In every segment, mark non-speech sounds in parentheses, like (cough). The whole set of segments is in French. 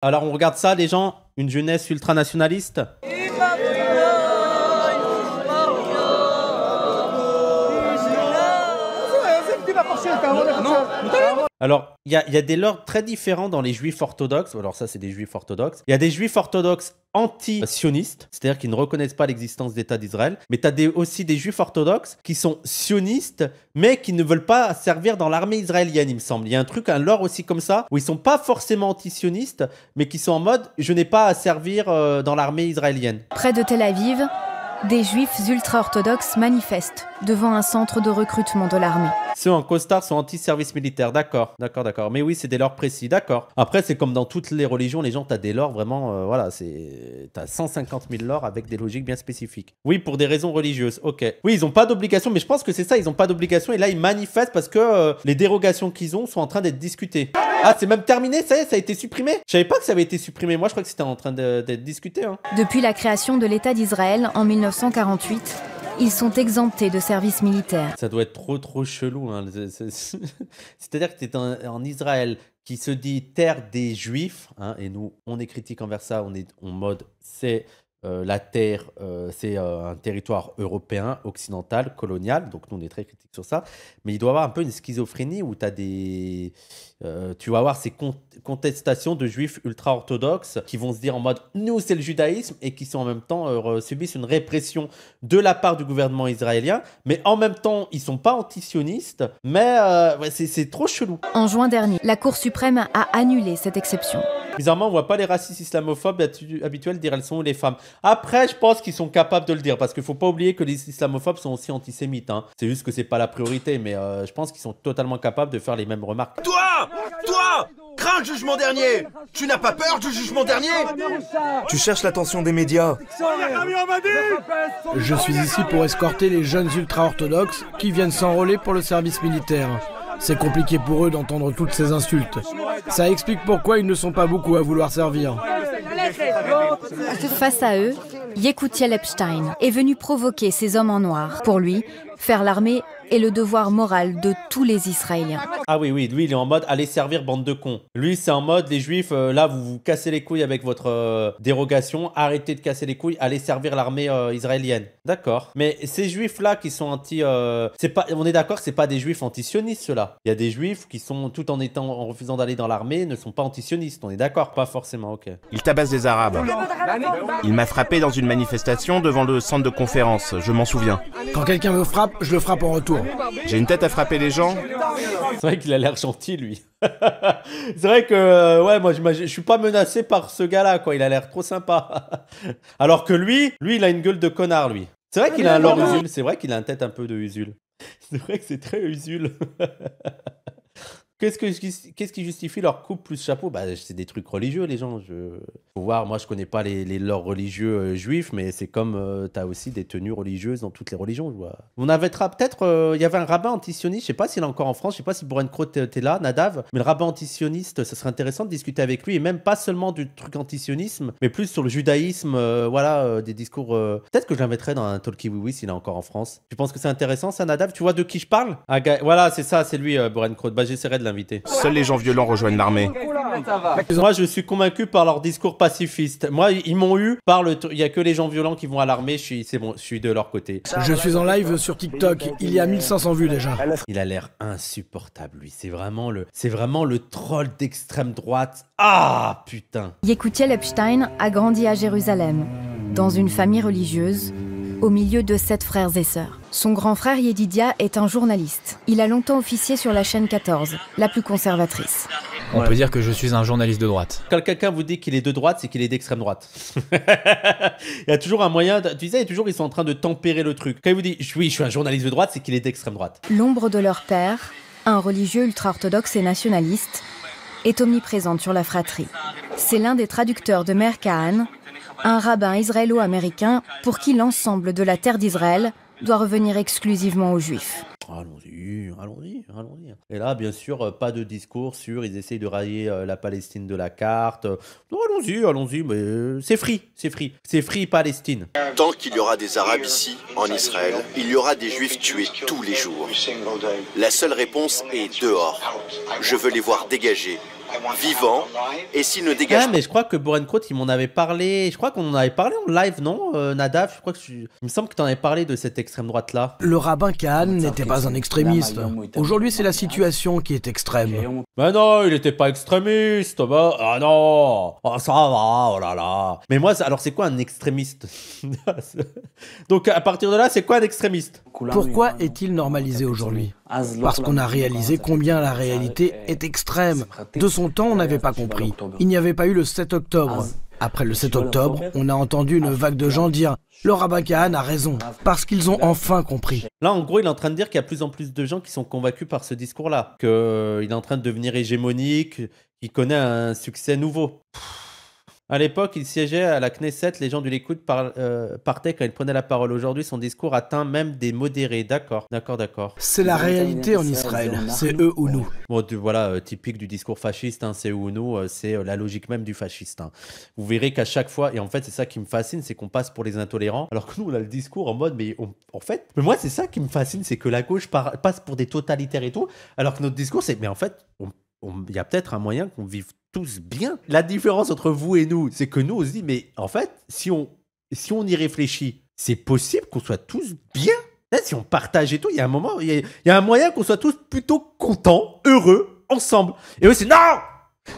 Alors on regarde ça, les gens, une jeunesse ultranationaliste. Alors, il y a, des lords très différents dans les juifs orthodoxes. Alors, ça, c'est des juifs orthodoxes. Il y a des juifs orthodoxes anti-sionistes, c'est-à-dire qui ne reconnaissent pas l'existence d'État d'Israël. Mais tu as aussi des juifs orthodoxes qui sont sionistes, mais qui ne veulent pas servir dans l'armée israélienne, il me semble. Il y a un truc, un lore aussi comme ça, où ils sont pas forcément anti-sionistes, mais qui sont en mode je n'ai pas à servir euh, dans l'armée israélienne. Près de Tel Aviv, des juifs ultra-orthodoxes manifestent devant un centre de recrutement de l'armée. Ceux en costard sont anti-service militaire, d'accord, d'accord, d'accord. Mais oui, c'est des lors précis, d'accord. Après, c'est comme dans toutes les religions, les gens, t'as des lors vraiment, euh, voilà, c'est. T'as 150 000 lors avec des logiques bien spécifiques. Oui, pour des raisons religieuses, ok. Oui, ils ont pas d'obligation, mais je pense que c'est ça, ils ont pas d'obligation et là, ils manifestent parce que euh, les dérogations qu'ils ont sont en train d'être discutées. Ah, c'est même terminé, ça ça a été supprimé Je savais pas que ça avait été supprimé, moi je crois que c'était en train d'être discuté. Hein. Depuis la création de l'État d'Israël en 1948, ils sont exemptés de service militaire. Ça doit être trop trop chelou. Hein. C'est-à-dire que tu es en, Israël qui se dit terre des juifs, hein, et nous on est critique envers ça, on est en mode c'est euh, la terre, euh, c'est euh, un territoire européen, occidental, colonial, donc nous on est très critiques sur ça, mais il doit y avoir un peu une schizophrénie où as des, tu vas avoir ces contestations de juifs ultra-orthodoxes qui vont se dire en mode nous c'est le judaïsme et qui sont en même temps subissent une répression de la part du gouvernement israélien, mais en même temps ils sont pas anti-sionistes, mais c'est trop chelou. En juin dernier, la Cour suprême a annulé cette exception. Bizarrement, on voit pas les racistes islamophobes habituels dire elles sont les femmes. Après, je pense qu'ils sont capables de le dire parce qu'il faut pas oublier que les islamophobes sont aussi antisémites. Hein. C'est juste que c'est pas la priorité, mais euh, je pense qu'ils sont totalement capables de faire les mêmes remarques. Toi Toi Crains le jugement dernier Tu n'as pas peur du jugement dernier Tu cherches l'attention des médias. Je suis ici pour escorter les jeunes ultra-orthodoxes qui viennent s'enrôler pour le service militaire. C'est compliqué pour eux d'entendre toutes ces insultes. Ça explique pourquoi ils ne sont pas beaucoup à vouloir servir. Face à eux, Yekutiel Epstein est venu provoquer ces hommes en noir. Pour lui, faire l'armée est le devoir moral de tous les Israéliens. Ah oui, oui, lui, il est en mode allez servir bande de cons. Lui, c'est en mode les Juifs, euh, là, vous vous cassez les couilles avec votre euh, dérogation, arrêtez de casser les couilles, allez servir l'armée euh, israélienne. D'accord. Mais ces Juifs-là qui sont anti. c'est pas, on est d'accord, c'est pas des Juifs anti-sionistes, ceux-là. Il y a des Juifs qui sont, tout en, étant, en refusant d'aller dans l'armée, ne sont pas anti-sionistes. On est d'accord, pas forcément, ok. Il tabasse des Arabes. Il m'a frappé dans une manifestation devant le centre de conférence, je m'en souviens. Quand quelqu'un me frappe, je le frappe en retour j'ai une tête à frapper les gens. C'est vrai qu'il a l'air gentil, lui. (laughs) c'est vrai que, euh, ouais, moi, je suis pas menacé par ce gars-là, quoi. Il a l'air trop sympa. (laughs) Alors que lui, lui, il a une gueule de connard, lui. C'est vrai qu'il a un lore ah, c'est vrai qu'il a une tête un peu de usule (laughs) C'est vrai que c'est très usule Qu'est-ce, qui justifie leur coupe plus chapeau bah, C'est des trucs religieux, les gens. Je... Faut voir, moi, je connais pas les, leurs religieux euh, juifs, mais c'est comme euh, tu as aussi des tenues religieuses dans toutes les religions. vois. On avait peut-être. Euh, il y avait un rabbin antisioniste, je sais pas s'il est encore en France, je sais pas si Boren tu était là, Nadav, mais le rabbin antisioniste, ça serait intéressant de discuter avec lui, et même pas seulement du truc antisionisme, mais plus sur le judaïsme, voilà, des discours. Peut-être que je l'inviterai dans un Talkie Oui Oui s'il est encore en France. Tu penses que c'est intéressant, ça, Nadav Tu vois de qui je parle ah, Voilà, c'est ça, c'est lui, Boren Kroth. Bah, j'essaierai de Seuls les gens violents rejoignent l'armée. Moi, je suis convaincu par leur discours pacifiste. Moi, ils m'ont eu par le. Il n'y a que les gens violents qui vont à l'armée. Je suis, c'est bon, je suis de leur côté. Je suis en live sur TikTok. Il y a 1500 vues déjà. Il a l'air insupportable, lui. C'est vraiment le, vraiment le troll d'extrême droite. Ah putain. Yekoutiel Epstein a grandi à Jérusalem, dans une famille religieuse au milieu de sept frères et sœurs. Son grand frère Yedidia est un journaliste. Il a longtemps officié sur la chaîne 14, la plus conservatrice. On peut dire que je suis un journaliste de droite. Quand quelqu'un vous dit qu'il est de droite, c'est qu'il est d'extrême droite. (laughs) il y a toujours un moyen. Tu disais, toujours ils sont en train de tempérer le truc. Quand il vous dit oui, je suis un journaliste de droite, c'est qu'il est d'extrême droite. L'ombre de leur père, un religieux ultra-orthodoxe et nationaliste, est omniprésente sur la fratrie. C'est l'un des traducteurs de Mère Kahan, un rabbin israélo-américain pour qui l'ensemble de la terre d'Israël doit revenir exclusivement aux juifs. Allons-y, allons-y, allons-y. Et là, bien sûr, euh, pas de discours sur ils essayent de railler euh, la Palestine de la carte. Euh, allons-y, allons-y, mais c'est free, c'est free, c'est free Palestine. Tant qu'il y aura des Arabes ici, en Israël, il y aura des Juifs tués tous les jours. La seule réponse est dehors. Je veux les voir dégagés vivant, et s'il ne dégage ouais, mais je crois que Boren il m'en avait parlé, je crois qu'on en avait parlé en live, non, nadaf euh, Nadav Je crois que tu... il me semble que tu en avais parlé de cette extrême droite-là. Le rabbin Kahn n'était pas un extrémiste. Aujourd'hui, c'est la situation qui est extrême. Mais non, il n'était pas extrémiste, bah, ah non, Ah ça va, oh là là. Mais moi, alors c'est quoi un extrémiste (laughs) Donc à partir de là, c'est quoi un extrémiste Pourquoi est-il normalisé aujourd'hui parce qu'on a réalisé combien la réalité est extrême. De son temps, on n'avait pas compris. Il n'y avait pas eu le 7 octobre. Après le 7 octobre, on a entendu une ah, vague de gens dire le rabbin Kahan a raison, ah, parce qu'ils ont enfin compris. Là, en gros, il est en train de dire qu'il y a plus en plus de gens qui sont convaincus par ce discours-là, qu'il euh, est en train de devenir hégémonique, qu'il connaît un succès nouveau. À l'époque, il siégeait à la Knesset. Les gens du Likoud euh, partaient quand il prenait la parole. Aujourd'hui, son discours atteint même des modérés. D'accord, d'accord, d'accord. C'est la réalité en Israël. C'est eux ou nous. Bon, voilà, euh, typique du discours fasciste. Hein, c'est eux ou nous. Euh, c'est la logique même du fasciste. Hein. Vous verrez qu'à chaque fois, et en fait, c'est ça qui me fascine, c'est qu'on passe pour les intolérants, alors que nous, on a le discours en mode, mais en fait, mais moi, c'est ça qui me fascine, c'est que la gauche passe pour des totalitaires et tout, alors que notre discours, c'est, mais en fait, il y a peut-être un moyen qu'on vive tous bien. La différence entre vous et nous, c'est que nous, on se dit, mais en fait, si on, si on y réfléchit, c'est possible qu'on soit tous bien. si on partage et tout, il y a un moment, il y, y, a un moyen qu'on soit tous plutôt contents, heureux, ensemble. Et eux, c'est non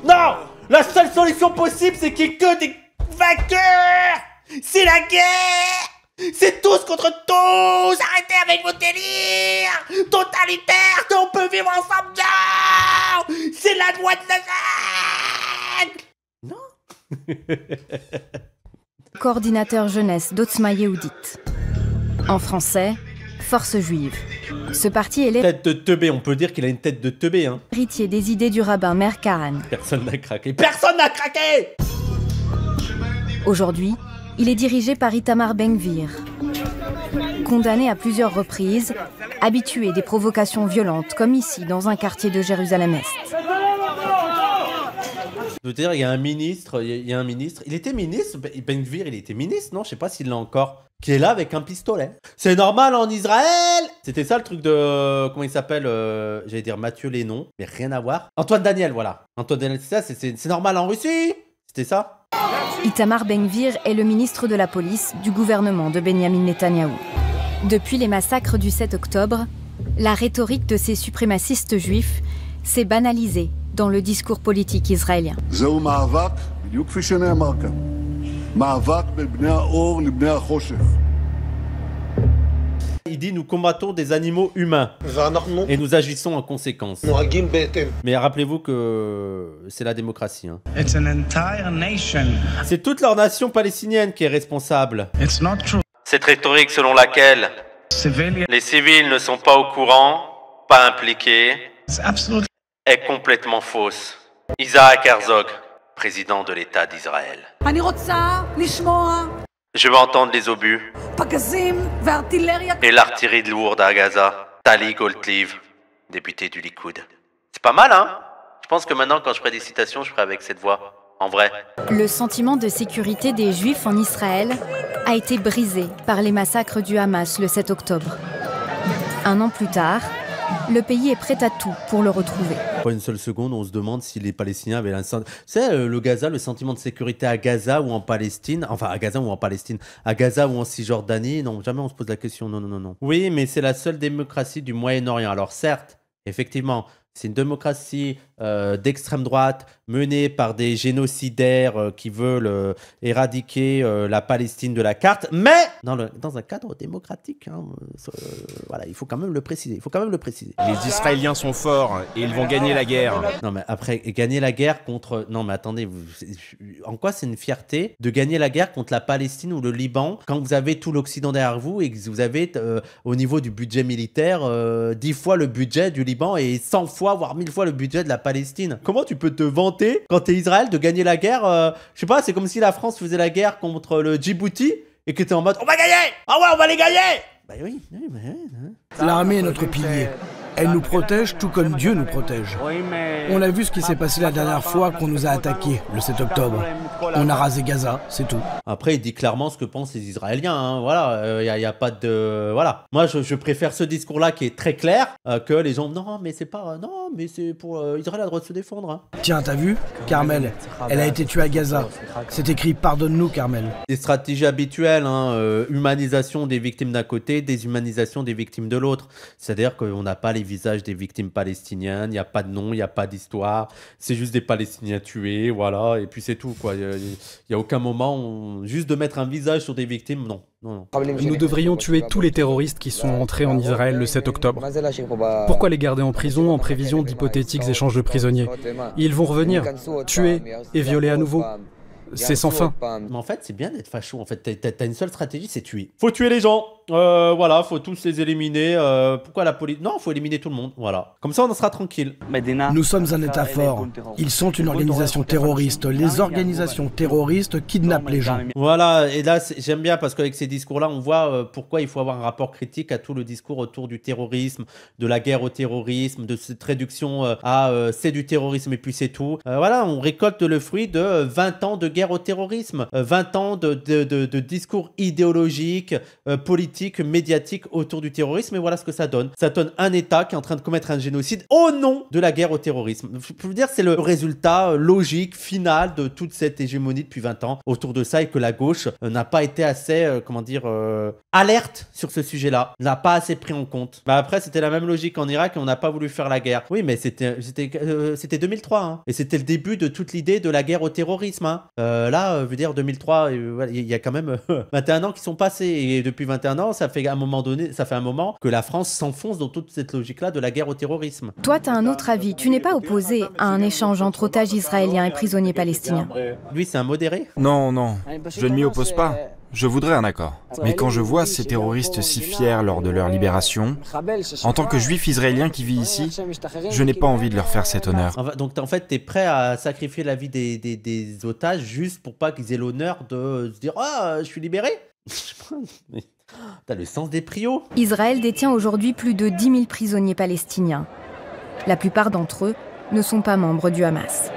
Non La seule solution possible, c'est qu'il y ait que des vainqueurs C'est la guerre c'est tous contre tous Arrêtez avec vos délires Totalitaire On peut vivre ensemble C'est la loi de la Non (laughs) Coordinateur jeunesse d'Otsma Yehoudit. En français, Force juive. Ce parti est Tête de teubé, on peut dire qu'il a une tête de teubé, hein. Héritier des idées du rabbin Karan. Personne n'a craqué. Personne n'a craqué Aujourd'hui, il est dirigé par Itamar ben Condamné à plusieurs reprises, habitué des provocations violentes, comme ici, dans un quartier de jérusalem est je veux dire il y a un ministre, il y a un ministre. Il était ministre, ben il était ministre, non Je sais pas s'il l'a encore. Qui est là avec un pistolet. C'est normal en Israël C'était ça le truc de. Comment il s'appelle euh, J'allais dire Mathieu Lénon, mais rien à voir. Antoine Daniel, voilà. Antoine Daniel, c'est ça, c'est normal en Russie C'était ça Itamar Benvir est le ministre de la police du gouvernement de Benjamin Netanyahu. Depuis les massacres du 7 octobre, la rhétorique de ces suprémacistes juifs s'est banalisée dans le discours politique israélien. Il dit Nous combattons des animaux humains et nous agissons en conséquence. Mais rappelez-vous que c'est la démocratie. Hein. C'est toute leur nation palestinienne qui est responsable. Cette rhétorique selon laquelle les civils ne sont pas au courant, pas impliqués, est complètement fausse. Isaac Herzog, président de l'État d'Israël. Je vais entendre les obus et l'artillerie de lourde à Gaza. Tali Goldleaf, député du Likoud. C'est pas mal, hein Je pense que maintenant, quand je ferai des citations, je ferai avec cette voix. En vrai. Le sentiment de sécurité des Juifs en Israël a été brisé par les massacres du Hamas le 7 octobre. Un an plus tard, le pays est prêt à tout pour le retrouver. Pas une seule seconde, on se demande si les Palestiniens avaient un C'est euh, le Gaza, le sentiment de sécurité à Gaza ou en Palestine, enfin à Gaza ou en Palestine, à Gaza ou en Cisjordanie. Non, jamais on se pose la question. Non, non, non, non. Oui, mais c'est la seule démocratie du Moyen-Orient. Alors certes, effectivement, c'est une démocratie euh, d'extrême droite menée par des génocidaires euh, qui veulent euh, éradiquer la Palestine de la carte, mais dans, le, dans un cadre démocratique. Hein, voilà, il faut quand même le préciser. Il faut quand même le préciser. Les Israéliens sont forts et ils vont gagner la guerre. Non mais après gagner la guerre contre non mais attendez, en quoi c'est une fierté de gagner la guerre contre la Palestine ou le Liban quand vous avez tout l'Occident derrière vous et que vous avez au niveau du budget militaire 10 fois le budget du Liban et 100 fois voire 1000 fois le budget de la Palestine Comment tu peux te vanter quand t'es Israël de gagner la guerre euh, Je sais pas, c'est comme si la France faisait la guerre contre le Djibouti et que t'es en mode on va gagner Ah ouais, on va les gagner Bah oui, oui, bah oui. Hein. L'armée est notre pilier. Elle nous protège tout comme Dieu nous protège. On a vu ce qui s'est passé la dernière fois qu'on nous a attaqués, le 7 octobre. On a rasé Gaza, c'est tout. Après, il dit clairement ce que pensent les Israéliens. Hein. Voilà, il euh, n'y a, pas de. Voilà. Moi, je, préfère ce discours-là qui est très clair euh, que les gens. Non, mais c'est pas. Non, mais c'est pour. Euh, Israël a le droit de se défendre. Hein. Tiens, t'as vu Carmel, elle a été tuée à Gaza. C'est écrit Pardonne-nous, Carmel. Des stratégies habituelles, hein, humanisation des victimes d'un côté, déshumanisation des victimes de l'autre. C'est-à-dire qu'on n'a pas les les visages des victimes palestiniennes, il n'y a pas de nom, il n'y a pas d'histoire, c'est juste des Palestiniens tués, voilà, et puis c'est tout, quoi. Il n'y a, aucun moment, juste de mettre un visage sur des victimes, non. Nous devrions tuer tous les terroristes qui sont entrés en Israël le 7 octobre. Pourquoi les garder en prison en prévision d'hypothétiques échanges de prisonniers Ils vont revenir, tuer et violer à nouveau. C'est sans fin. Mais en fait, c'est bien d'être facho. En fait, t'as une seule stratégie, c'est tuer. Faut tuer les gens. Euh, voilà, faut tous les éliminer. Euh, pourquoi la police Non, faut éliminer tout le monde. Voilà. Comme ça, on en sera tranquille. Nous sommes un État fort. Ils sont une organisation terroriste. Les organisations terroristes kidnappent les gens. Voilà. Et là, j'aime bien parce qu'avec ces discours-là, on voit euh, pourquoi il faut avoir un rapport critique à tout le discours autour du terrorisme, de la guerre au terrorisme, de cette réduction à c'est du terrorisme et puis c'est tout. voilà, on récolte le fruit de 20 ans de guerre guerre au terrorisme, 20 euh, ans de, discours idéologiques, politique, euh, politiques, médiatiques autour du terrorisme, et voilà ce que ça donne. Ça donne un État qui est en train de commettre un génocide au nom de la guerre au terrorisme. Je peux vous dire, c'est le résultat euh, logique, final de toute cette hégémonie depuis 20 ans autour de ça, et que la gauche n'a pas été assez, comment dire, alerte sur ce sujet-là, n'a pas assez pris en compte. Mais bah, après, c'était la même logique en Irak, et on n'a pas voulu faire la guerre. Oui, mais c'était 2003, hein. et c'était le début de toute l'idée de la guerre au terrorisme. Hein. Euh, là, euh, je veux dire, 2003, euh, il y a quand même 21 (laughs) ans qui sont passés. Et depuis 21 ans, ça fait un moment donné, ça fait un moment que la France s'enfonce dans toute cette logique-là de la guerre au terrorisme. Toi, tu as un autre avis. Tu n'es pas opposé à un échange entre otages israéliens et prisonniers palestiniens. Lui, c'est un modéré Non, non. Bah, je ne m'y oppose pas. Je voudrais un accord. Mais quand je vois ces terroristes si fiers lors de leur euh, libération, en tant que juif israélien qui vit ici, je n'ai pas envie de leur faire cet honneur. Donc en fait, tu es prêt à sacrifier la vie des, otages juste pour pas qu'ils aient l'honneur de se dire Ah, je suis libéré (laughs) T'as le sens des prios Israël détient aujourd'hui plus de 10 000 prisonniers palestiniens. La plupart d'entre eux ne sont pas membres du Hamas.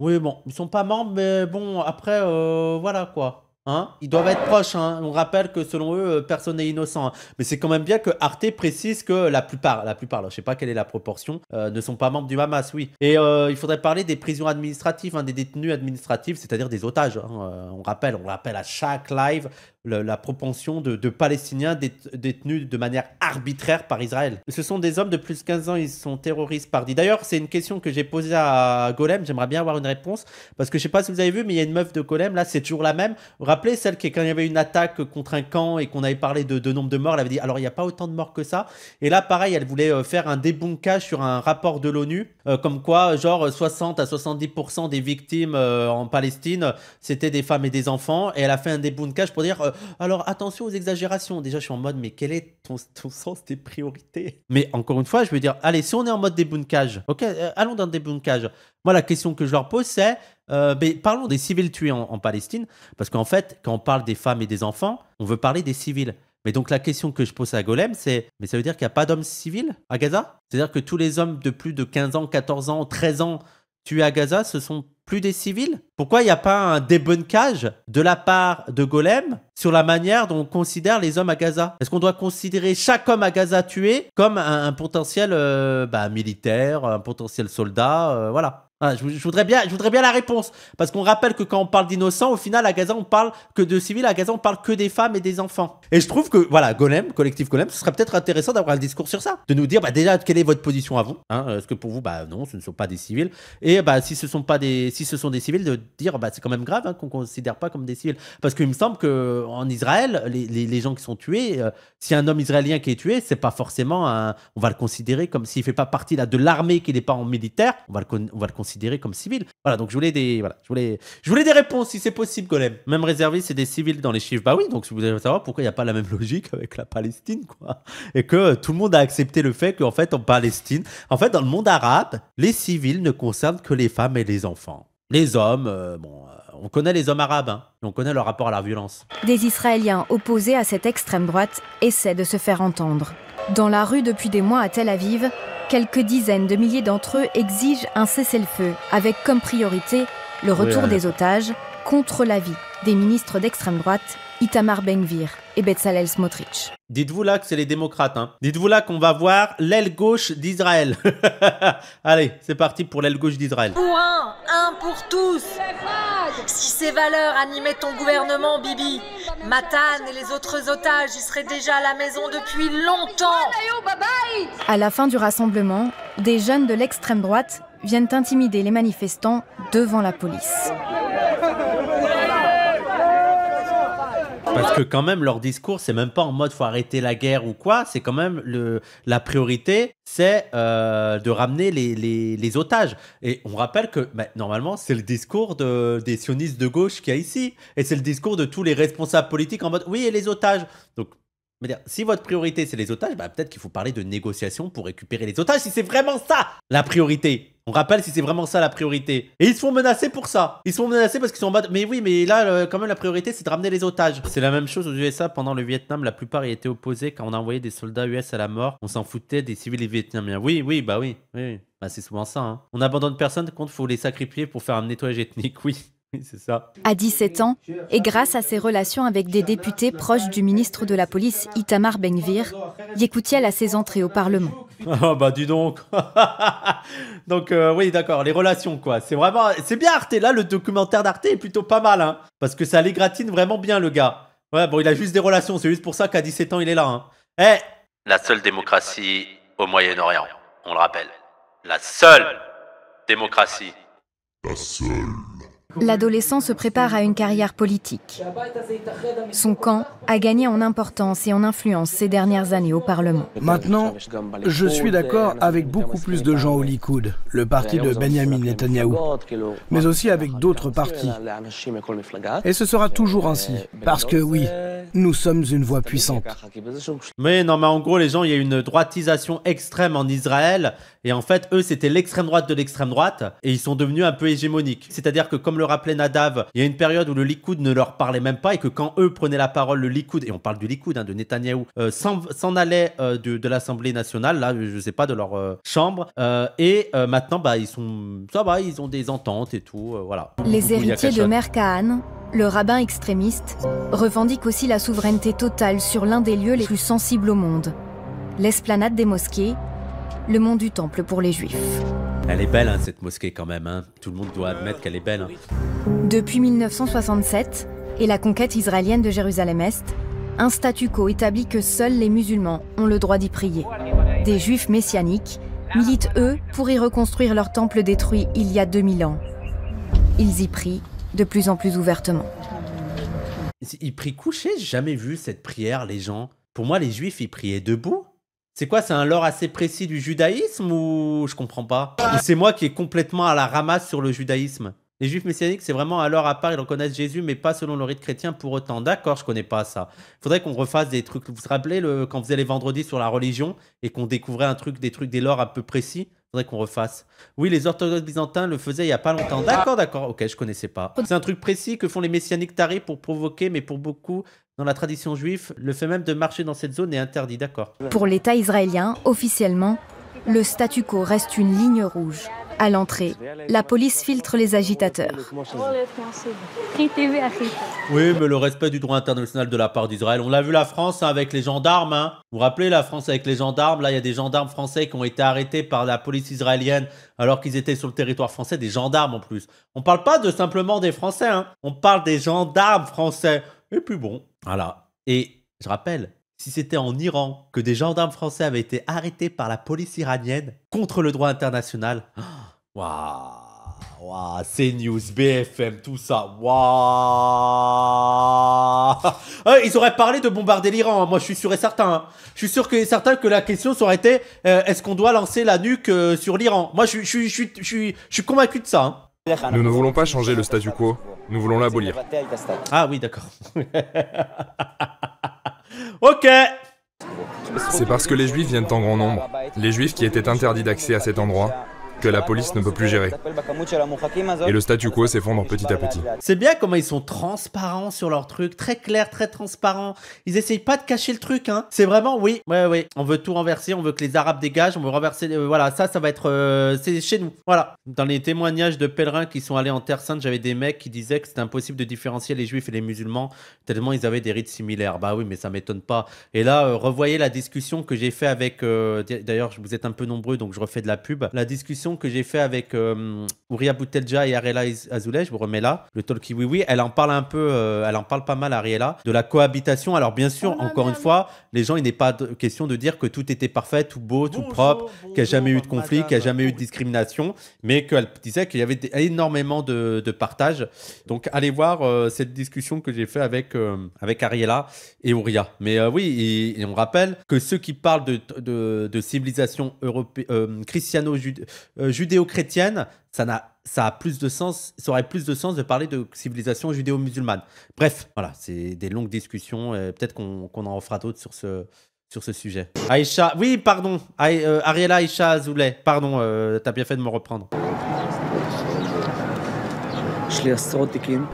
Oui, bon, ils sont pas membres, mais bon, après, euh, voilà quoi. Hein. ils doivent être proches. Hein. On rappelle que selon eux, euh, personne n'est innocent. Hein. Mais c'est quand même bien que Arte précise que la plupart, la plupart, je je sais pas quelle est la proportion, euh, ne sont pas membres du Hamas, oui. Et euh, il faudrait parler des prisons administratives, des détenus administratifs, c'est-à-dire des otages. on rappelle, on rappelle à chaque live, la propension de, Palestiniens détenus de manière arbitraire par Israël. Ce sont des hommes de plus de 15 ans, ils sont terroristes par dit. D'ailleurs, c'est une question que j'ai posée à Golem, j'aimerais bien avoir une réponse, parce que je sais pas si vous avez vu, mais il y a une meuf de Golem, là, c'est toujours la même. Vous vous rappelez celle qui, quand il y avait une attaque contre un camp et qu'on avait parlé de, nombre de morts, elle avait dit, alors il n'y a pas autant de morts que ça. Et là, pareil, elle voulait euh, faire un débunkage sur un rapport de l'ONU, euh, comme quoi, genre, 60 à 70% des victimes euh, en Palestine, c'était des femmes et des enfants. Et elle a fait un débunkage pour dire, alors attention aux exagérations. Déjà, je suis en mode, mais quel est ton, sens des priorités Mais encore une fois, je veux dire, allez, si on est en mode débunkage, ok, euh, allons dans le débunkage. Moi, la question que je leur pose, c'est mais euh, ben, parlons des civils tués en, en Palestine, parce qu'en fait, quand on parle des femmes et des enfants, on veut parler des civils. Mais donc la question que je pose à Golem, c'est mais ça veut dire qu'il n'y a pas d'hommes civils à Gaza C'est-à-dire que tous les hommes de plus de 15 ans, 14 ans, 13 ans tués à Gaza, ce sont plus des civils Pourquoi il n'y a pas un débunkage de la part de Golem sur la manière dont on considère les hommes à Gaza Est-ce qu'on doit considérer chaque homme à Gaza tué comme un, potentiel euh, bah, militaire, un potentiel soldat euh, Voilà je, voudrais bien, je voudrais bien la réponse. Parce qu'on rappelle que quand on parle d'innocents, au final, à Gaza, on parle que de civils, à Gaza, on parle que des femmes et des enfants. Et je trouve que, voilà, Golem, collectif Golem, ce serait peut-être intéressant d'avoir un discours sur ça. De nous dire, bah, déjà, quelle est votre position à vous hein? Est-ce que pour vous, bah, non, ce ne sont pas des civils. Et, bah, si ce sont pas des, si ce sont des civils, de dire, bah, c'est quand même grave hein, qu'on considère pas comme des civils. Parce qu'il me semble que en Israël, les, gens qui sont tués, euh, si un homme israélien qui est tué, c'est pas forcément un, on va le considérer comme s'il fait pas partie de l'armée, qu'il n'est pas en militaire, on va le, on va le considérer considérés comme civils. Voilà, donc je voulais des, voilà, je voulais, je voulais des réponses si c'est possible, Golem. Même réservé, c'est des civils dans les chiffres. Bah oui, donc vous allez savoir pourquoi il n'y a pas la même logique avec la Palestine, quoi. Et que euh, tout le monde a accepté le fait qu'en fait, en Palestine, en fait, dans le monde arabe, les civils ne concernent que les femmes et les enfants. Les hommes, euh, bon, euh, on connaît les hommes arabes, hein. on connaît leur rapport à la violence. Des Israéliens opposés à cette extrême droite essaient de se faire entendre. Dans la rue depuis des mois à Tel Aviv, Quelques dizaines de milliers d'entre eux exigent un cessez-le-feu, avec comme priorité le retour des otages contre l'avis des ministres d'extrême droite Itamar Benvir et Betzalel Smotrich. Dites-vous là que c'est les démocrates. Hein. Dites-vous là qu'on va voir l'aile gauche d'Israël. (laughs) Allez, c'est parti pour l'aile gauche d'Israël. Pour un, un pour tous. Si ces valeurs animaient ton gouvernement, Bibi, Matan et les autres otages, ils seraient déjà à la maison depuis longtemps. À la fin du rassemblement, des jeunes de l'extrême droite viennent intimider les manifestants devant la police. Parce que quand même, leur discours, c'est même pas en mode faut arrêter la guerre ou quoi. C'est quand même le, la priorité, c'est euh, de ramener les, les, les, otages. Et on rappelle que bah, normalement, c'est le discours de, des sionistes de gauche qu'il y a ici. Et c'est le discours de tous les responsables politiques en mode oui, et les otages. Donc si votre priorité c'est les otages, bah peut-être qu'il faut parler de négociation pour récupérer les otages si c'est vraiment ça la priorité. On rappelle si c'est vraiment ça la priorité. Et ils se font menacer pour ça. Ils se font menacer parce qu'ils sont en mode. Mais oui, mais là, euh, quand même, la priorité, c'est de ramener les otages. C'est la même chose aux USA pendant le Vietnam. La plupart y étaient opposés quand on envoyait des soldats US à la mort. On s'en foutait des civils vietnamiens. Oui, oui, bah oui, oui. Bah c'est souvent ça. Hein. On abandonne personne, contre faut les sacrifier pour faire un nettoyage ethnique. Oui. Oui, c'est ça. À 17 ans, et grâce à ses relations avec des députés proches du ministre de la Police, Itamar Benvir Yekoutiel a ses entrées au Parlement. (laughs) Ah bah dis donc (laughs) Donc euh, oui, d'accord, les relations quoi. C'est vraiment... C'est bien Arte, là le documentaire d'Arte est plutôt pas mal, hein. Parce que ça l'égratine vraiment bien le gars. Ouais, bon, il a juste des relations, c'est juste pour ça qu'à 17 ans il est là, hein. Eh La seule démocratie au Moyen-Orient, on le rappelle. La seule démocratie. La seule. L'adolescent se prépare à une carrière politique. Son camp a gagné en importance et en influence ces dernières années au Parlement. Maintenant, je suis d'accord avec beaucoup plus de gens au Likoud, le parti de Benjamin Netanyahu, mais aussi avec d'autres partis. Et ce sera toujours ainsi, parce que oui, nous sommes une voix puissante. Mais non, mais en gros, les gens, il y a une droitisation extrême en Israël, et en fait, eux, c'était l'extrême droite de l'extrême droite, et ils sont devenus un peu hégémoniques. C'est-à-dire que comme le rappelait Nadav, il y a une période où le Likoud ne leur parlait même pas et que quand eux prenaient la parole, le Likoud, et on parle du Likoud, hein, de Netanyahou, euh, s'en allait euh, de, l'Assemblée nationale, là, je sais pas, de leur euh, chambre. et maintenant, bah, ils sont, ça ils ont des ententes et tout, voilà. Les héritiers de Merkahan, le rabbin extrémiste, revendiquent aussi la souveraineté totale sur l'un des lieux les plus sensibles au monde, l'esplanade des mosquées, le mont du temple pour les juifs. Elle est belle, hein, cette mosquée quand même. Hein. Tout le monde doit admettre qu'elle est belle. Hein. Depuis 1967 et la conquête israélienne de Jérusalem-Est, un statu quo établit que seuls les musulmans ont le droit d'y prier. Des juifs messianiques militent, eux, pour y reconstruire leur temple détruit il y a 2000 ans. Ils y prient de plus en plus ouvertement. Ils prient couchés, jamais vu cette prière, les gens. Pour moi, les juifs, ils priaient debout. C'est quoi, c'est un lore assez précis du judaïsme ou je comprends pas C'est moi qui est complètement à la ramasse sur le judaïsme. Les juifs messianiques, c'est vraiment un lore à part, ils reconnaissent Jésus, mais pas selon le rite chrétien pour autant. D'accord, je connais pas ça. Faudrait qu'on refasse des trucs. Vous vous rappelez le, quand vous allez vendredi sur la religion et qu'on découvrait un truc, des trucs, des lores un peu précis Faudrait qu'on refasse. Oui, les orthodoxes byzantins le faisaient il y a pas longtemps. D'accord, d'accord. Ok, je connaissais pas. C'est un truc précis que font les messianiques tarés pour provoquer, mais pour beaucoup, dans la tradition juive, le fait même de marcher dans cette zone est interdit, d'accord. Pour l'État israélien, officiellement, le statu quo reste une ligne rouge. À l'entrée, la police filtre les agitateurs. Oui, mais le respect du droit international de la part d'Israël. On l'a vu la France hein, avec les gendarmes. Hein. Vous vous rappelez la France avec les gendarmes Là, il y a des gendarmes français qui ont été arrêtés par la police israélienne alors qu'ils étaient sur le territoire français, des gendarmes en plus. On ne parle pas de simplement des Français, hein. on parle des gendarmes français. Et puis bon, voilà. Et je rappelle, si c'était en Iran que des gendarmes français avaient été arrêtés par la police iranienne contre le droit international, (gasps) waouh, wow, CNews, BFM, tout ça, waouh, euh, ils auraient parlé de bombarder l'Iran. Hein. Moi, je suis sûr et certain. Hein. Je suis sûr que certain que la question serait été euh, est-ce qu'on doit lancer la nuque euh, sur l'Iran Moi, je, suis convaincu de ça. Hein. Nous ne voulons pas changer le statu quo. Nous voulons l'abolir. Ah oui, d'accord. (laughs) ok C'est parce que les juifs viennent en grand nombre. Les juifs qui étaient interdits d'accès à cet endroit que la police ne peut plus gérer. Et le statu quo s'effondre petit à petit. C'est bien comment ils sont transparents sur leur truc, très clair, très transparent. Ils essayent pas de cacher le truc, hein. C'est vraiment, oui, ouais, oui. on veut tout renverser, on veut que les Arabes dégagent, on veut renverser, euh, voilà, ça, ça va être, euh, c'est chez nous, voilà. Dans les témoignages de pèlerins qui sont allés en Terre Sainte, j'avais des mecs qui disaient que c'était impossible de différencier les Juifs et les musulmans tellement ils avaient des rites similaires. Bah oui, mais ça m'étonne pas. Et là, euh, revoyez la discussion que j'ai fait avec, d'ailleurs, vous êtes un peu nombreux, donc je refais de la pub. La discussion que j'ai fait avec euh, Uriah Boutelja et Ariella Azoulay, je vous remets là, le Talkie Oui Oui, elle en parle un peu, euh, elle en parle pas mal, Ariela, de la cohabitation. Alors bien sûr, oh encore une fois, les gens, il n'est pas question de dire que tout était parfait, tout beau, tout propre, qu'il n'y a jamais eu de conflit, qu'il n'y a jamais eu de discrimination, mais qu'elle disait qu'il y avait énormément de, partage. Donc allez voir euh, cette discussion que j'ai fait avec, avec Ariela et Uriah Mais oui, et, on rappelle que ceux qui parlent de, civilisation européenne, euh, euh, judéo-chrétienne, ça n'a ça a plus de sens, ça aurait plus de sens de parler de civilisation judéo-musulmane. Bref, voilà, c'est des longues discussions. Peut-être qu'on en fera d'autres sur ce, sur ce sujet. Aïcha, oui, pardon, euh, Ariela Aïcha Azoulay, pardon, euh, t'as bien fait de me reprendre.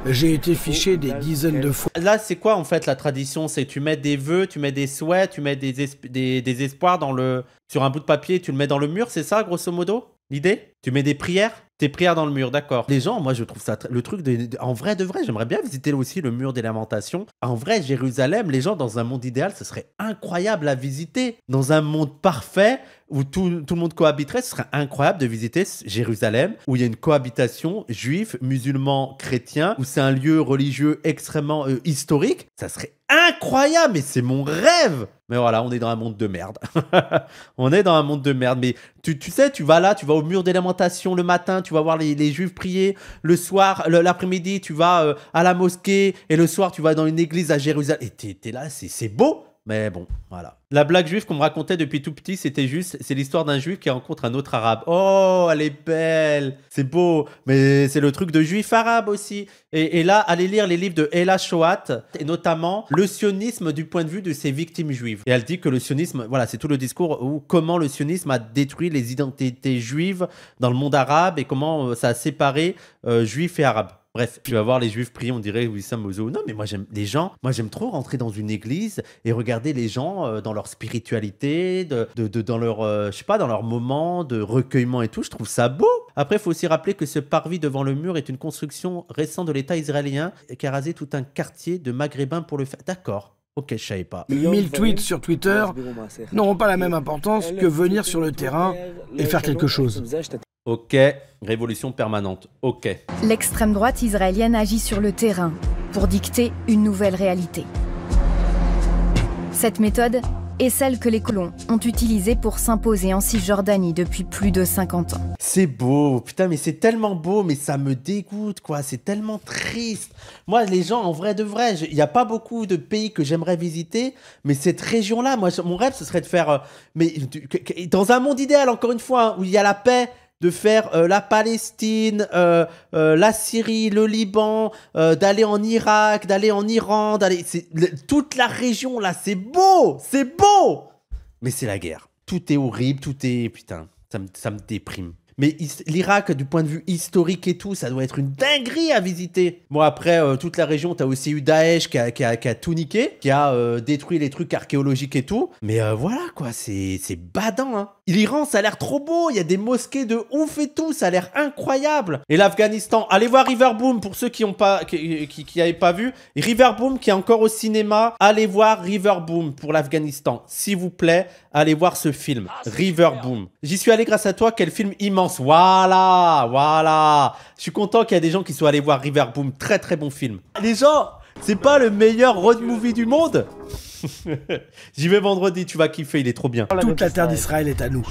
J'ai été fiché des dizaines de fois. Là, c'est quoi en fait la tradition C'est tu mets des vœux, tu mets des souhaits, tu mets des, des, des espoirs dans le, sur un bout de papier, tu le mets dans le mur, c'est ça, grosso modo L'idée Tu mets des prières Tes prières dans le mur, d'accord. Les gens, moi, je trouve ça le truc de, en vrai de vrai. J'aimerais bien visiter aussi le mur des lamentations. En vrai, Jérusalem, les gens dans un monde idéal, ce serait incroyable à visiter. Dans un monde parfait, où tout, le monde cohabiterait. Ce serait incroyable de visiter Jérusalem, où il y a une cohabitation juif, musulman, chrétien, où c'est un lieu religieux extrêmement euh, historique. Ça serait incroyable, et c'est mon rêve. Mais voilà, on est dans un monde de merde. (laughs) on est dans un monde de merde. Mais tu, sais, tu vas là, tu vas au mur des lamentations le matin, tu vas voir les, juifs prier. Le soir, l'après-midi, tu vas euh, à la mosquée. Et le soir, tu vas dans une église à Jérusalem. Et t'es là, c'est beau. Mais bon, voilà. La blague juive qu'on me racontait depuis tout petit, c'était juste, c'est l'histoire d'un juif qui rencontre un autre arabe. Oh, elle est belle, c'est beau, mais c'est le truc de juif arabe aussi. Et, là, allez lire les livres de Ella Shoat, et notamment le sionisme du point de vue de ses victimes juives. Et elle dit que le sionisme, voilà, c'est tout le discours où comment le sionisme a détruit les identités juives dans le monde arabe et comment euh, ça a séparé juif euh, juifs et arabes. Bref, tu vas voir les juifs prier, on dirait Wissam Ozo. Non, mais moi j'aime les gens, moi j'aime trop rentrer dans une église et regarder les gens euh, dans leur spiritualité, de, dans leur, euh, je sais pas, dans leur moment de recueillement et tout. Je trouve ça beau. Après, il faut aussi rappeler que ce parvis devant le mur est une construction récente de l'État israélien qui a rasé tout un quartier de Maghrébins pour le faire. D'accord. Ok, je savais pas. 1000 tweets sur Twitter n'auront pas la même importance que venir sur le terrain et faire quelque chose. Ok, révolution permanente. Ok. L'extrême droite israélienne agit sur le terrain pour dicter une nouvelle réalité. Cette méthode est celle que les colons ont utilisée pour s'imposer en Cisjordanie depuis plus de 50 ans. C'est beau, putain, mais c'est tellement beau, mais ça me dégoûte, quoi. C'est tellement triste. Moi, les gens, en vrai de vrai, il n'y a pas beaucoup de pays que j'aimerais visiter, mais cette région-là, moi, mon rêve, ce serait de faire. Euh, mais dans un monde idéal, encore une fois, hein, où il y a la paix, de faire euh, la Palestine, euh, euh, la Syrie, le Liban, d'aller en Irak, d'aller en Iran, d'aller toute la région là, c'est beau, c'est beau. Mais c'est la guerre. Tout est horrible, tout est putain, ça ça me déprime. Mais l'Irak, du point de vue historique et tout, ça doit être une dinguerie à visiter. Bon, après, euh, toute la région, t'as aussi eu Daesh qui a, qui qui a tout niqué, qui a euh, détruit les trucs archéologiques et tout. Mais euh, voilà, quoi, c'est badant, hein. L'Iran, ça a l'air trop beau, il y a des mosquées de ouf et tout, ça a l'air incroyable. Et l'Afghanistan, allez voir Riverboom pour ceux qui n'avaient pas, qui, pas vu. Riverboom qui est encore au cinéma, allez voir Riverboom pour l'Afghanistan, s'il vous plaît allez voir ce film, River Boom. J'y suis allé grâce à toi, quel film immense. Voilà, voilà. Je suis content qu'il y a des gens qui soient allés voir River Boom, très très bon film. Les gens, c'est pas le meilleur road movie du monde (laughs) J'y vais vendredi, tu vas kiffer, il est trop bien. Toute la terre d'Israël est à nous.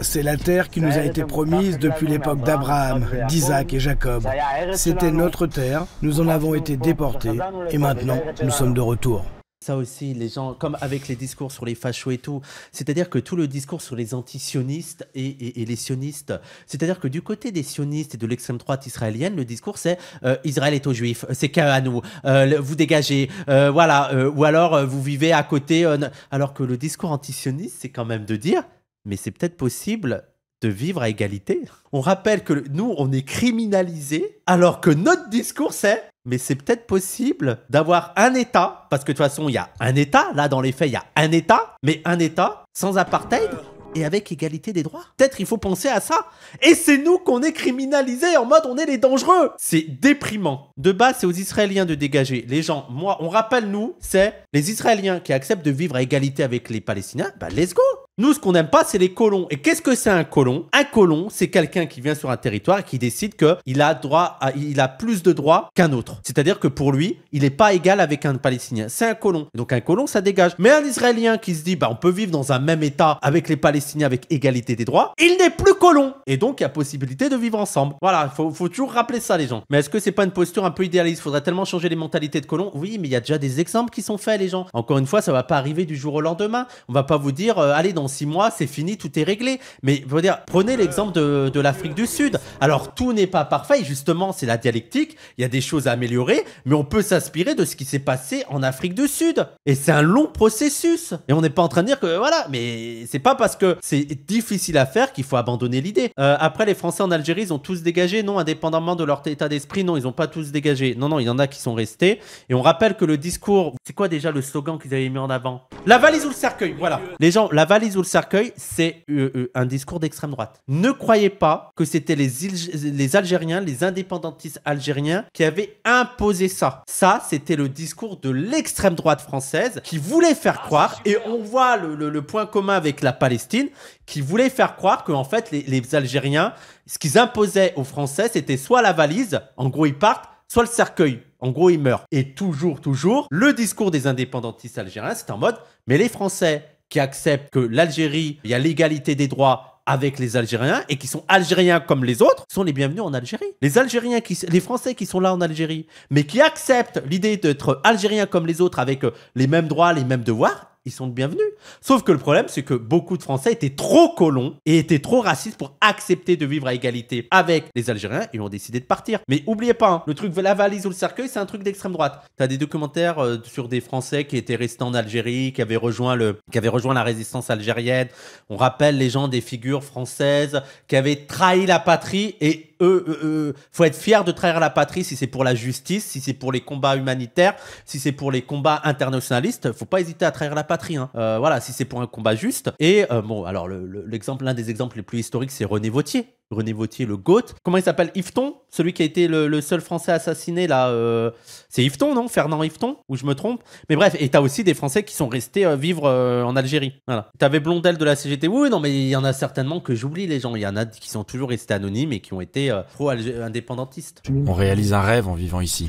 C'est la terre qui nous a été promise depuis l'époque d'Abraham, d'Isaac et Jacob. C'était notre terre, nous en avons été déportés et maintenant nous sommes de retour. Ça aussi, les gens, comme avec les discours sur les fachos et tout, c'est-à-dire que tout le discours sur les antisionistes et, et, les sionistes, c'est-à-dire que du côté des sionistes et de l'extrême droite israélienne, le discours c'est euh, Israël est aux juifs, c'est qu'à nous, euh, vous dégagez, euh, voilà, ou alors vous vivez à côté, alors que le discours anti-sioniste, c'est quand même de dire, mais c'est peut-être possible de vivre à égalité. On rappelle que nous, on est criminalisé, alors que notre discours c'est mais c'est peut-être possible d'avoir un État, parce que de toute façon, il y a un État, là, dans les faits, il y a un État, mais un État sans apartheid et avec égalité des droits. Peut-être il faut penser à ça. Et c'est nous qu'on est criminalisés en mode on est les dangereux. C'est déprimant. De base, c'est aux Israéliens de dégager. Les gens, moi, on rappelle nous, c'est les Israéliens qui acceptent de vivre à égalité avec les Palestiniens. Bah let's go nous, ce qu'on n'aime pas, c'est les colons. Et qu'est-ce que c'est un colon Un colon, c'est quelqu'un qui vient sur un territoire et qui décide qu'il a droit, à, il a plus de droits qu'un autre. C'est-à-dire que pour lui, il n'est pas égal avec un Palestinien. C'est un colon. Donc un colon, ça dégage. Mais un Israélien qui se dit, bah, on peut vivre dans un même État avec les Palestiniens avec égalité des droits, il n'est plus colon. Et donc, il y a possibilité de vivre ensemble. Voilà, il faut, toujours rappeler ça, les gens. Mais est-ce que c'est pas une posture un peu idéaliste Faudrait tellement changer les mentalités de colon Oui, mais il y a déjà des exemples qui sont faits, les gens. Encore une fois, ça va pas arriver du jour au lendemain. On va pas vous dire, euh, allez dans six mois, c'est fini, tout est réglé. Mais dire, prenez l'exemple de, l'Afrique du Sud. Alors tout n'est pas parfait, justement, c'est la dialectique, il y a des choses à améliorer, mais on peut s'inspirer de ce qui s'est passé en Afrique du Sud. Et c'est un long processus. Et on n'est pas en train de dire que voilà, mais c'est pas parce que c'est difficile à faire qu'il faut abandonner l'idée. Euh, après, les Français en Algérie, ils ont tous dégagé, non, indépendamment de leur état d'esprit, non, ils n'ont pas tous dégagé. Non, non, il y en a qui sont restés. Et on rappelle que le discours, c'est quoi déjà le slogan qu'ils avaient mis en avant La valise ou le cercueil, voilà. Les gens, la valise ou le cercueil, c'est euh, euh, un discours d'extrême droite. Ne croyez pas que c'était les, Algériens, les indépendantistes algériens qui avaient imposé ça. Ça, c'était le discours de l'extrême droite française qui voulait faire ah, croire, et on voit le, point commun avec la Palestine, qui voulait faire croire que fait les, les Algériens, ce qu'ils imposaient aux Français, c'était soit la valise, en gros ils partent, soit le cercueil. En gros, ils meurent. Et toujours, toujours, le discours des indépendantistes algériens, c'est en mode, mais les Français, qui acceptent que l'Algérie, il y a l'égalité des droits avec les Algériens et qui sont Algériens comme les autres sont les bienvenus en Algérie. Les Algériens, qui, les Français qui sont là en Algérie, mais qui acceptent l'idée d'être Algériens comme les autres avec euh, les mêmes droits, les mêmes devoirs, ils sont bienvenus. Sauf que le problème, c'est que beaucoup de Français étaient trop colons et étaient trop racistes pour accepter de vivre à égalité avec les Algériens Ils ont décidé de partir. Mais oubliez pas, hein, le truc de la valise ou le cercueil, c'est un truc d'extrême droite. T'as des documentaires euh, sur des Français qui étaient restés en Algérie, qui avaient rejoint le, qui avaient rejoint la résistance algérienne. On rappelle les gens des figures françaises qui avaient trahi la patrie et eux, faut être fier de trahir la patrie si c'est pour la justice, si c'est pour les combats humanitaires, si c'est pour les combats internationalistes. Faut pas hésiter à trahir la patrie. Hein. Euh, voilà, si c'est pour un combat juste. Et euh, bon, alors l'exemple, l'un des exemples les plus historiques, c'est René Vautier. René Vautier, le GOAT. Comment il s'appelle Yveton Celui qui a été le, seul Français assassiné, là. Euh, c'est Yveton, non Fernand Yveton Ou je me trompe Mais bref, et t'as aussi des Français qui sont restés euh, vivre euh, en Algérie. T'avais Blondel de la CGT. Oui, non, mais il y en a certainement que j'oublie, les gens. Il y en a qui sont toujours restés anonymes et qui ont été pro-indépendantistes. On réalise un rêve en vivant ici.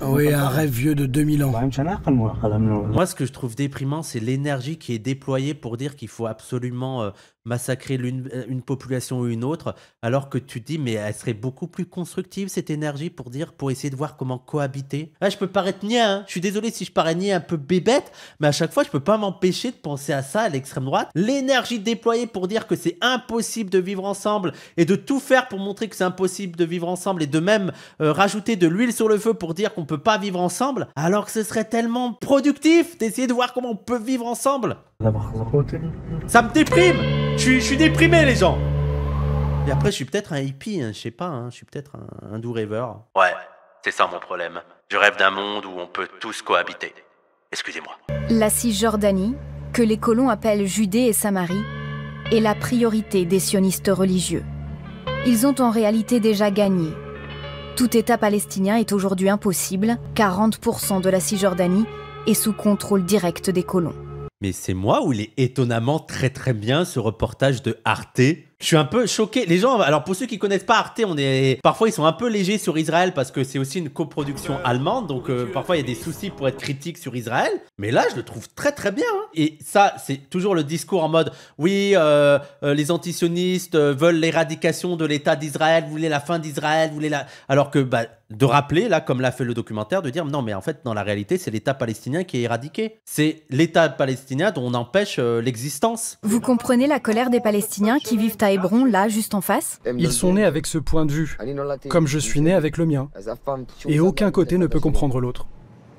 Ah oui, un rêve vieux de 2000 ans. Moi, ce que je trouve déprimant, c'est l'énergie qui est déployée pour dire qu'il faut absolument massacrer euh, une, population ou une autre, alors que tu dis, mais elle serait beaucoup plus constructive cette énergie pour dire, pour essayer de voir comment cohabiter. Ah, je peux paraître nia, hein. je suis désolé si je parais nia un peu bébête, mais à chaque fois, je peux pas m'empêcher de penser à ça, à l'extrême droite. L'énergie déployée pour dire que c'est impossible de vivre ensemble et de tout faire pour montrer que c'est impossible de vivre ensemble et de même euh, rajouter de l'huile sur le feu pour dire qu'on peut pas vivre ensemble, alors que ce serait tellement productif d'essayer de voir comment on peut vivre ensemble. Ça me déprime je suis, déprimé, les gens Et après, je suis peut-être un hippie, hein, je sais pas, hein. je suis peut-être un, un doux rêveur. Ouais, c'est ça mon problème. Je rêve d'un monde où on peut tous cohabiter. Excusez-moi. La Cisjordanie, que les colons appellent Judée et Samarie, est la priorité des sionistes religieux. Ils ont en réalité déjà gagné. Tout État palestinien est aujourd'hui impossible, 40% de la Cisjordanie est sous contrôle direct des colons mais c'est moi ou il est étonnamment très très bien ce reportage de Arte. Je suis un peu choqué. Les gens, alors pour ceux qui connaissent pas Arte, on est parfois ils sont un peu légers sur Israël parce que c'est aussi une coproduction allemande, donc euh, parfois il y a des soucis pour être critique sur Israël. Mais là, je le trouve très très bien. Hein. Et ça, c'est toujours le discours en mode oui, euh, euh, les antisionistes veulent l'éradication de l'État d'Israël, voulez la fin d'Israël, voulez la. Alors que bah de rappeler, là, comme l'a fait le documentaire, de dire non, mais en fait, dans la réalité, c'est l'État palestinien qui est éradiqué. C'est l'État palestinien dont on empêche euh, l'existence. Vous comprenez la colère des Palestiniens qui vivent à Hébron, là, juste en face Ils sont nés avec ce point de vue, comme je suis né avec le mien. Et aucun côté ne peut comprendre l'autre.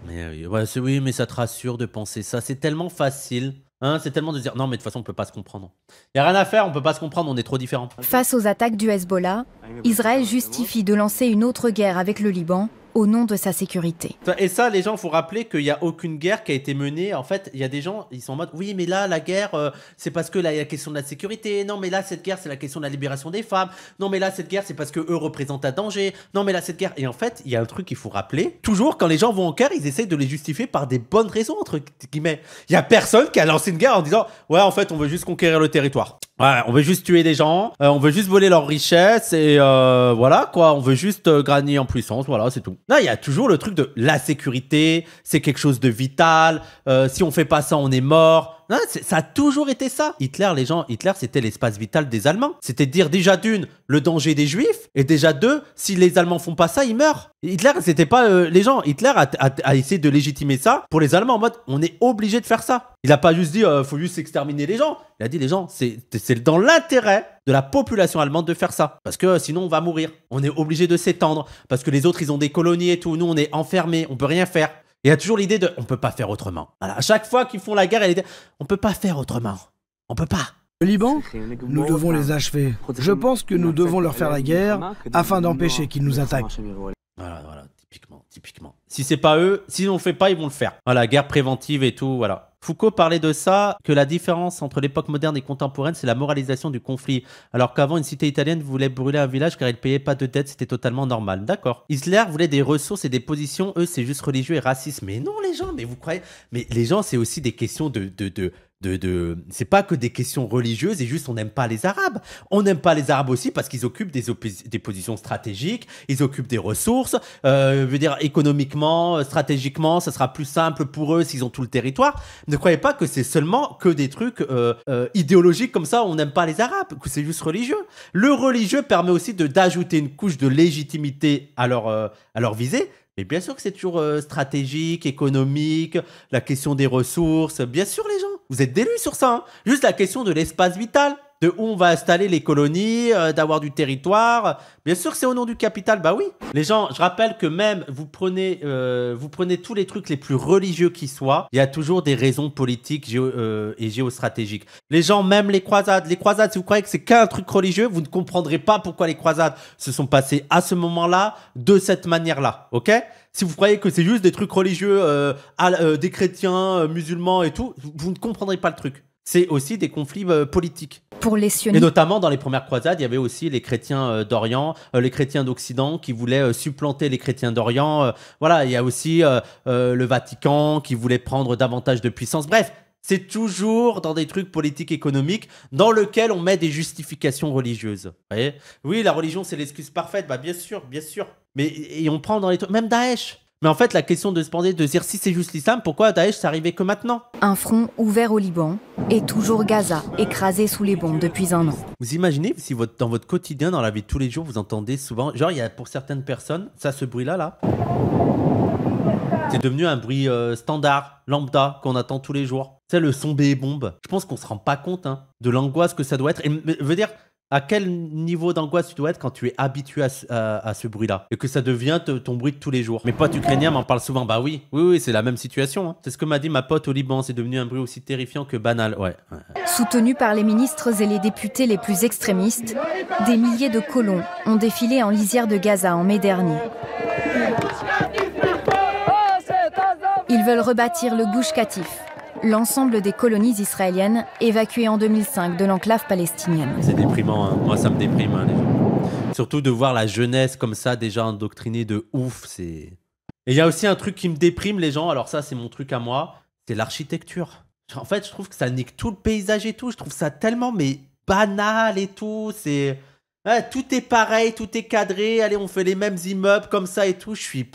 Mais, euh, oui, mais ça te rassure de penser ça. C'est tellement facile. Hein, c'est tellement de dire non, mais de toute façon, on peut pas se comprendre. Il n'y a rien à faire, on peut pas se comprendre, on est trop différents. Face aux attaques du Hezbollah, ah, Israël justifie de lancer une autre guerre avec le Liban au nom de sa sécurité. Et ça, les gens, il faut rappeler qu'il n'y a aucune guerre qui a été menée. En fait, il y a des gens, ils sont en mode, oui, mais là, la guerre, euh, c'est parce que a la question de la sécurité. Non, mais là, cette guerre, c'est la question de la libération des femmes. Non, mais là, cette guerre, c'est parce que eux représentent un danger. Non, mais là, cette guerre. Et en fait, il y a un truc qu'il faut rappeler. Toujours, quand les gens vont en guerre, ils essaient de les justifier par des bonnes raisons, entre guillemets. Il n'y a personne qui a lancé une guerre en disant, ouais, en fait, on veut juste conquérir le territoire. Ouais, on veut juste tuer des gens, euh, on veut juste voler leurs richesses et euh, voilà quoi, on veut juste euh, en puissance, voilà, c'est tout. Là, il y a toujours le truc de la sécurité, c'est quelque chose de vital, euh, si on fait pas ça, on est mort ça a toujours été ça. Hitler, les gens, Hitler, c'était l'espace vital des Allemands. C'était dire déjà d'une, le danger des Juifs, et déjà deux, si les Allemands font pas ça, ils meurent. Hitler, c'était pas euh, les gens. Hitler a, essayé de légitimer ça pour les Allemands en mode, on est obligé de faire ça. Il a pas juste dit, il euh, faut juste exterminer les gens. Il a dit, les gens, c'est dans l'intérêt de la population allemande de faire ça. Parce que euh, sinon, on va mourir. On est obligé de s'étendre. Parce que les autres, ils ont des colonies et tout. Nous, on est enfermés. On peut rien faire il y a toujours l'idée de on peut pas faire autrement. à chaque fois qu'ils font la guerre, elle est on peut pas faire autrement. On peut pas. Le Liban, nous devons les hein. achever. Je pense que nous devons leur faire la guerre afin d'empêcher qu'ils nous attaquent. Typiquement, typiquement. Si c'est pas eux, si on fait pas, ils vont le faire. Voilà, guerre préventive et tout, voilà. Foucault parlait de ça, que la différence entre l'époque moderne et contemporaine, c'est la moralisation du conflit. Alors qu'avant, une cité italienne voulait brûler un village car elle payait pas de dettes, c'était totalement normal. D'accord. Hitler voulait des ressources et des positions, eux, c'est juste religieux et raciste. Mais non, les gens, mais vous croyez. Mais les gens, c'est aussi des questions de, de, de de, de... c'est pas que des questions religieuses et juste on n'aime pas les Arabes. On n'aime pas les Arabes aussi parce qu'ils occupent des, des positions stratégiques, ils occupent des ressources. Euh, je veux dire économiquement, stratégiquement, ça sera plus simple pour eux s'ils ont tout le territoire. Ne croyez pas que c'est seulement que des trucs euh, euh, idéologiques comme ça. On n'aime pas les Arabes, que c'est juste religieux. Le religieux permet aussi de d'ajouter une couche de légitimité à leur euh, à leur visée mais bien sûr que c'est toujours euh, stratégique, économique, la question des ressources. Bien sûr, les gens, vous êtes délus sur ça. Hein. Juste la question de l'espace vital de où on va installer les colonies, euh, d'avoir du territoire. Bien sûr que c'est au nom du capital, bah oui. Les gens, je rappelle que même vous prenez, euh, vous prenez tous les trucs les plus religieux qui soient, il y a toujours des raisons politiques euh, et géostratégiques. Les gens, même les croisades, les croisades, si vous croyez que c'est qu'un truc religieux, vous ne comprendrez pas pourquoi les croisades se sont passées à ce moment-là, de cette manière-là, ok si vous croyez que c'est juste des trucs religieux, des chrétiens, musulmans et tout, vous ne comprendrez pas le truc c'est aussi des conflits euh, politiques. Pour les Et notamment dans les premières croisades, il y avait aussi les chrétiens euh, d'Orient, euh, les chrétiens d'Occident qui voulaient supplanter les chrétiens d'Orient. voilà, il y a aussi le Vatican qui voulait prendre davantage de puissance. Bref, c'est toujours dans des trucs politiques économiques dans lesquels on met des justifications religieuses. Vous oui, la religion, c'est l'excuse parfaite. Bah, bien sûr, bien sûr. Mais et on prend dans les trucs. Même Daesh. Mais en fait, la question de se poser, de dire si c'est juste l'islam, pourquoi Daesh s'arrivait arrivé que maintenant Un front ouvert au Liban et toujours Gaza, écrasé sous les bombes depuis un an. Vous imaginez si votre, dans votre quotidien, dans la vie de tous les jours, vous entendez souvent, genre il y a pour certaines personnes, ça ce bruit-là, là, c'est devenu un bruit euh, standard, lambda, qu'on attend tous les jours. C'est le son des bombes. Je pense qu'on se rend pas compte hein, de l'angoisse que ça doit être. Et veut dire, à quel niveau d'angoisse tu dois être quand tu es habitué à, ce bruit-là et que ça devient ton bruit de tous les jours. Mes potes ukrainiens m'en parlent souvent. Bah oui, oui, oui, c'est la même situation. Hein. C'est ce que m'a dit ma pote au Liban. C'est devenu un bruit aussi terrifiant que banal. Ouais. Soutenu par les ministres et les députés les plus extrémistes, des milliers de colons ont défilé en lisière de Gaza en mai dernier. Ils veulent rebâtir le Gouche Katif, l'ensemble des colonies israéliennes évacuées en 2005 de l'enclave palestinienne. C'est déprimant, hein. moi ça me déprime. Hein, Surtout de voir la jeunesse comme ça déjà endoctrinée de ouf, c'est... Et il y a aussi un truc qui me déprime les gens, alors ça c'est mon truc à moi, c'est l'architecture. En fait, je trouve que ça nique tout le paysage et tout, je trouve ça tellement mais banal et tout, c'est... tout est pareil, tout est cadré, allez on fait les mêmes immeubles comme ça et tout, je suis...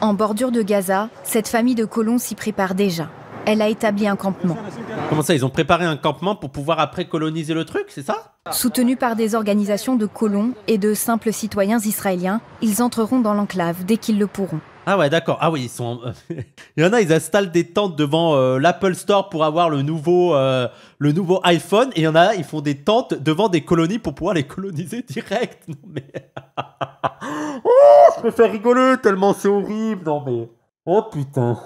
En bordure de Gaza, cette famille de colons s'y prépare déjà elle a établi un campement. Comment ça, ils ont préparé un campement pour pouvoir après coloniser le truc, c'est ça Soutenus par des organisations de colons et de simples citoyens israéliens, ils entreront dans l'enclave dès qu'ils le pourront. Ah ouais, d'accord. Ah oui, ils sont. Euh, (laughs) il y en a, ils installent des tentes devant euh, l'Apple Store pour avoir le nouveau, euh, le nouveau iPhone. Et il y en a, ils font des tentes devant des colonies pour pouvoir les coloniser direct. (laughs) Non mais. (laughs) oh, je me fais rigoler tellement c'est horrible. Non mais. Oh putain.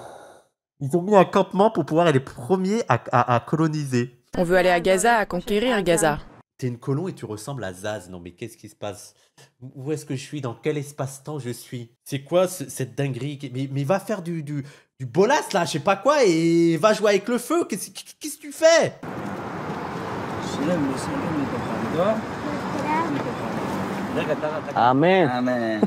Ils ont mis un campement pour pouvoir être les premiers à, coloniser. On veut aller à Gaza, à conquérir Gaza. T'es une colonne et tu ressembles à Zaz. Non mais qu'est-ce qui se passe Où est-ce que je suis Dans quel espace-temps je suis C'est quoi cette dinguerie mais, va faire du, du, du bolas là, je sais pas quoi, et va jouer avec le feu. Qu'est-ce que tu fais Amen.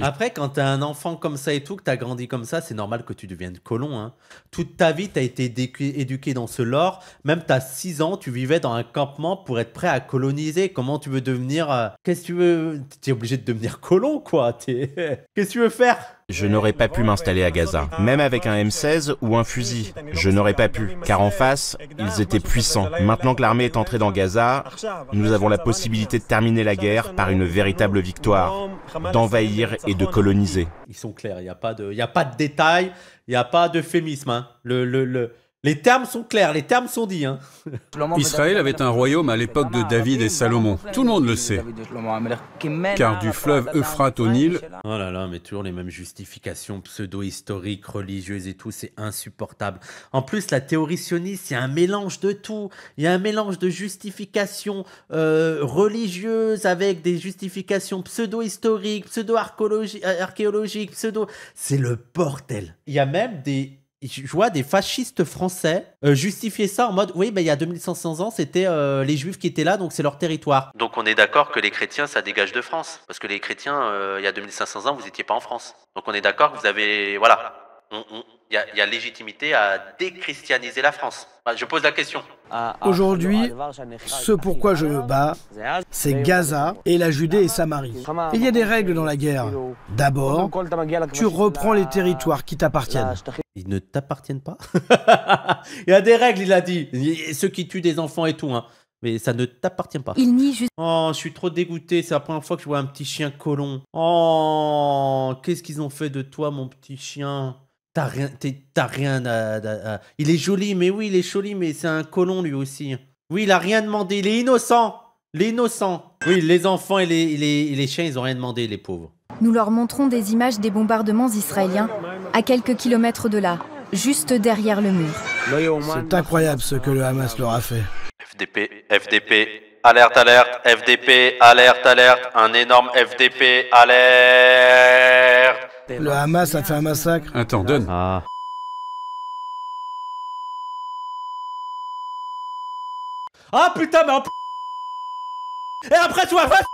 Après, quand t'as un enfant comme ça et tout, que t'as grandi comme ça, c'est normal que tu deviennes colon. Hein. Toute ta vie, t'as été éduqué dans ce lore. Même t'as 6 ans, tu vivais dans un campement pour être prêt à coloniser. Comment tu veux devenir. Euh, qu'est-ce que tu veux T'es obligé de devenir (laughs) colon, quoi. (laughs) Qu'est-ce que tu veux faire je n'aurais pas pu m'installer à Gaza, même avec un M16 ou un fusil. Je n'aurais pas pu, car en face, ils étaient puissants. Maintenant que l'armée est entrée dans Gaza, nous avons la possibilité de terminer la guerre par une véritable victoire, d'envahir et de coloniser. Ils sont clairs, il n'y a, pas de, a pas de détails, il n'y a pas de Hein. le, le, le les termes sont clairs, les termes sont dits. Hein. Israël avait un royaume à l'époque de David et Salomon. Tout le monde le sait. Car du fleuve Euphrate au Nil... Oh là là, mais toujours les mêmes justifications pseudo-historiques, religieuses et tout, c'est insupportable. En plus, la théorie sioniste, il y a un mélange de tout. Il y a un mélange de justifications euh, religieuses avec des justifications pseudo-historiques, pseudo-archéologiques, euh, pseudo... C'est le bordel. Il y a même des je vois des fascistes français euh, justifier ça en mode oui, mais bah, il y a 2500 ans, c'était euh, les juifs qui étaient là, donc c'est leur territoire. Donc on est d'accord que les chrétiens, ça dégage de France. Parce que les chrétiens, euh, il y a 2500 ans, vous n'étiez pas en France. Donc on est d'accord que vous avez. Voilà. Il y, a légitimité à déchristianiser la France. Je pose la question. Ah, Aujourd'hui, ah, ce pourquoi je me bats, c'est Gaza et la Judée et Samarie. Il y a des règles dans la guerre. D'abord, tu reprends les territoires qui t'appartiennent. Ils ne t'appartiennent pas (laughs) Il y a des règles, il a dit. Ceux qui tuent des enfants et tout. Hein. Mais ça ne t'appartient pas. Il Oh, je suis trop dégoûté. C'est la première fois que je vois un petit chien colon. Oh, qu'est-ce qu'ils ont fait de toi, mon petit chien T'as rien, à, Il est joli, mais oui, il est joli, mais c'est un colon lui aussi. Oui, il a rien demandé, il est innocent L'innocent Oui, les enfants et les, les chiens, ils ont rien demandé, les pauvres. Nous leur montrons des images des bombardements israéliens à quelques kilomètres de là, juste derrière le mur. C'est incroyable ce que le Hamas leur a fait. FDP, FDP, alerte, alerte, FDP, alerte, alerte, un énorme FDP, alerte le Hamas a fait un massacre. Attends, donne. Ah. ah. putain, mais en Et après, tu m'as fait.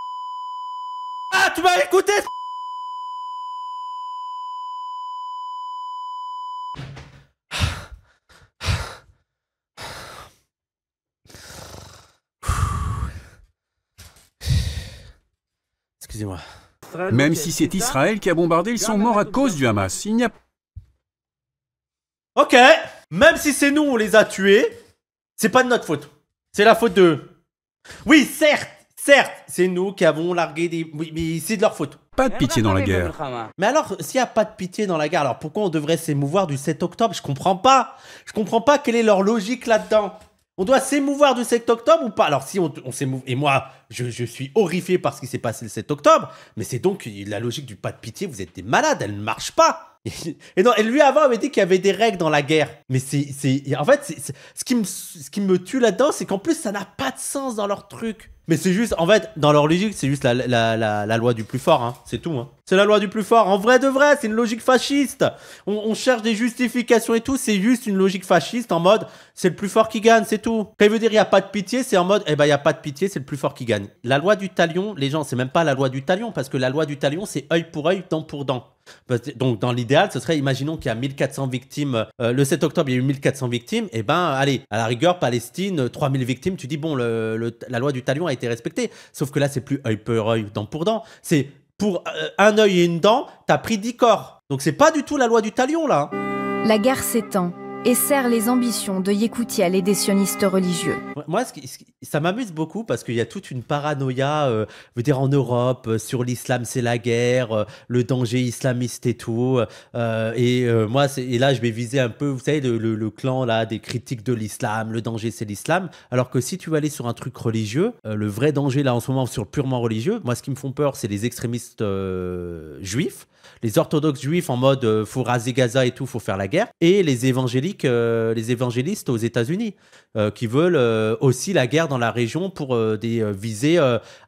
Ah, tu m'as écouté Excusez-moi. Même si c'est Israël qui a bombardé, ils sont morts à cause du Hamas. Il n'y a Ok, même si c'est nous, on les a tués, c'est pas de notre faute. C'est la faute de. Oui, certes, certes, c'est nous qui avons largué des. Oui, mais c'est de leur faute. Pas de pitié dans la guerre. Mais alors, s'il n'y a pas de pitié dans la guerre, alors pourquoi on devrait s'émouvoir du 7 octobre Je comprends pas. Je comprends pas quelle est leur logique là-dedans. On doit s'émouvoir du 7 octobre ou pas Alors si on, on s'émouve, et moi je, suis horrifié par ce qui s'est passé le 7 octobre, mais c'est donc la logique du pas de pitié, vous êtes des malades, elle ne marche pas. (laughs) Et non, elle lui avant avait dit qu'il y avait des règles dans la guerre. Mais c'est, en fait, ce, qui me, ce qui me tue là-dedans, c'est qu'en plus ça n'a pas de sens dans leur truc. Mais c'est juste, en fait, dans leur logique, c'est juste la, loi du plus fort, hein. c'est tout. Hein. C'est la loi du plus fort, en vrai de vrai, c'est une logique fasciste. On, cherche des justifications et tout, c'est juste une logique fasciste en mode, c'est le plus fort qui gagne, c'est tout. Quand il veut dire il n'y a pas de pitié, c'est en mode, eh ben il n'y a pas de pitié, c'est le plus fort qui gagne. La loi du talion, les gens, c'est même pas la loi du talion, parce que la loi du talion, c'est œil pour œil, dent pour dent. Donc, dans l'idéal, ce serait, imaginons qu'il y a 1400 victimes. Euh, le 7 octobre, il y a eu 1400 victimes. Et eh ben, allez, à la rigueur, Palestine, 3000 euh, victimes, tu dis, bon, la loi du talion a été respectée. Sauf que là, c'est plus œil pour œil, dent pour dent. C'est pour euh, un œil et une dent, t'as pris 10 corps. Donc, c'est pas du tout la loi du talion, là. Hein. La guerre s'étend et sert les ambitions de Yekoutiel et des sionistes religieux. Moi, ça m'amuse beaucoup parce qu'il y a toute une paranoïa, euh, dire en Europe, euh, sur l'islam, c'est la guerre, euh, le danger islamiste et tout. Euh, et moi, et là, je vais viser un peu, vous savez, le, clan là des critiques de l'islam, le danger c'est l'islam. Alors que si tu vas aller sur un truc religieux, le vrai danger là en ce moment sur le purement religieux, moi, ce qui me font peur, c'est les extrémistes juifs les orthodoxes juifs en mode euh, faut raser Gaza et tout, faut faire la guerre, et les évangéliques, euh, les évangélistes aux États-Unis euh, qui veulent aussi la guerre dans la région pour des visées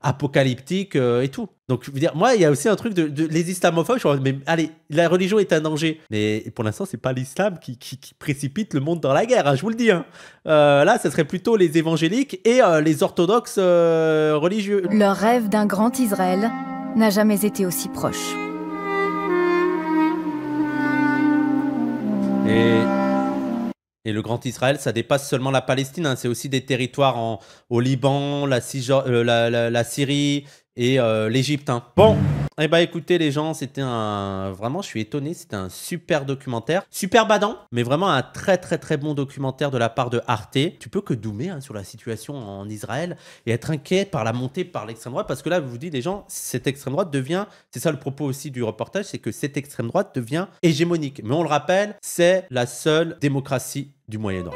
apocalyptiques et tout. Donc, je veux dire, moi, il y a aussi un truc de, les islamophobes. Je mais allez, la religion est un danger. Mais pour l'instant, c'est pas l'islam qui, précipite le monde dans la guerre. Hein, je vous le dis. Hein. là, ce serait plutôt les évangéliques et les orthodoxes religieux. Leur rêve d'un grand Israël n'a jamais été aussi proche. Et le Grand Israël, ça dépasse seulement la Palestine. Hein. C'est aussi des territoires en, au Liban, la, euh, la Syrie, et euh, l'égypte hein. Bon, eh ben écoutez les gens, c'était un vraiment je suis étonné, c'était un super documentaire, super badant, mais vraiment un très très très bon documentaire de la part de Arte. Tu peux que doumer hein, sur la situation en Israël et être inquiet par la montée par l'extrême droite parce que là vous vous dites les gens, cette extrême droite devient, c'est ça le propos aussi du reportage, c'est que cette extrême droite devient hégémonique. Mais on le rappelle, c'est la seule démocratie du Moyen-Orient.